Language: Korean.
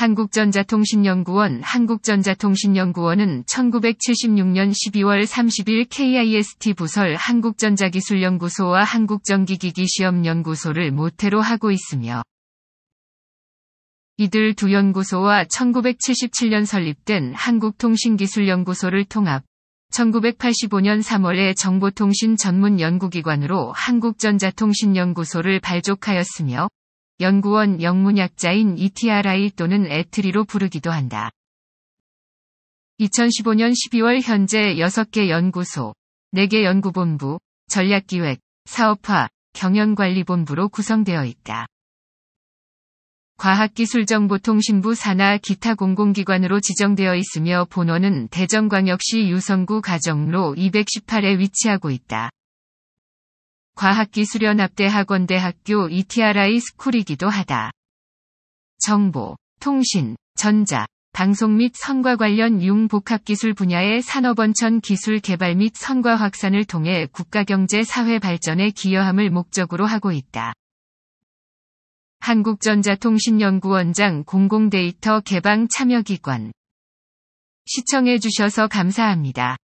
한국전자통신연구원 한국전자통신연구원은 1976년 12월 30일 KIST 부설 한국전자기술연구소와 한국전기기기시험연구소를 모태로 하고 있으며 이들 두 연구소와 1977년 설립된 한국통신기술연구소를 통합 1985년 3월에 정보통신 전문 연구기관으로 한국전자통신연구소를 발족하였으며 연구원 영문약자인 ETRI 또는 에트리로 부르기도 한다. 2015년 12월 현재 6개 연구소, 4개 연구본부, 전략기획, 사업화, 경영관리본부로 구성되어 있다. 과학기술정보통신부 산하 기타 공공기관으로 지정되어 있으며 본원은 대전광역시 유성구 가정로 218에 위치하고 있다. 과학기술연합대학원대학교 ETRI 스쿨이기도 하다. 정보, 통신, 전자, 방송 및 선과 관련 융복합기술 분야의 산업원천 기술 개발 및 선과 확산을 통해 국가경제 사회 발전에 기여함을 목적으로 하고 있다. 한국전자통신연구원장 공공데이터 개방 참여기관 시청해주셔서 감사합니다.